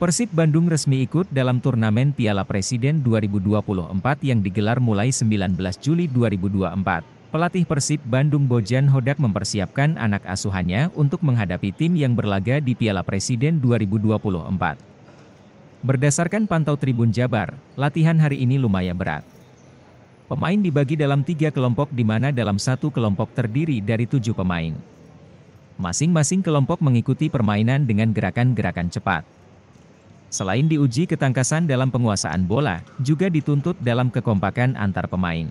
Persib Bandung resmi ikut dalam turnamen Piala Presiden 2024 yang digelar mulai 19 Juli 2024. Pelatih Persib Bandung Bojan Hodak mempersiapkan anak asuhannya untuk menghadapi tim yang berlaga di Piala Presiden 2024. Berdasarkan pantau Tribun Jabar, latihan hari ini lumayan berat. Pemain dibagi dalam tiga kelompok di mana dalam satu kelompok terdiri dari tujuh pemain. Masing-masing kelompok mengikuti permainan dengan gerakan-gerakan cepat. Selain diuji ketangkasan dalam penguasaan bola, juga dituntut dalam kekompakan antar pemain.